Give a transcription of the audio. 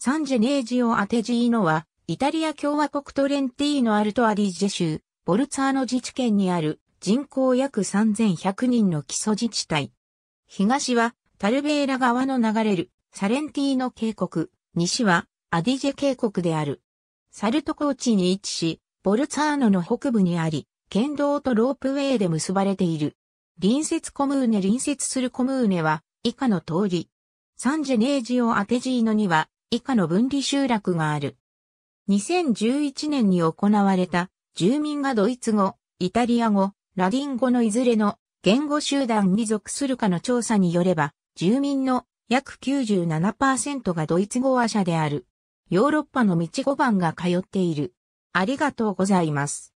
サンジェネージオ・アテジーノは、イタリア共和国トレンティーノ・アルト・アディジェ州、ボルツァーノ自治県にある人口約3100人の基礎自治体。東は、タルベーラ川の流れるサレンティーノ渓谷、西はアディジェ渓谷である。サルト高地に位置し、ボルツァーノの北部にあり、県道とロープウェイで結ばれている。隣接コムーネ隣接するコムーネは、以下の通り。サンジェネージオ・アテジーノには、以下の分離集落がある。2011年に行われた住民がドイツ語、イタリア語、ラディン語のいずれの言語集団に属するかの調査によれば、住民の約97%がドイツ語話者である。ヨーロッパの道5番が通っている。ありがとうございます。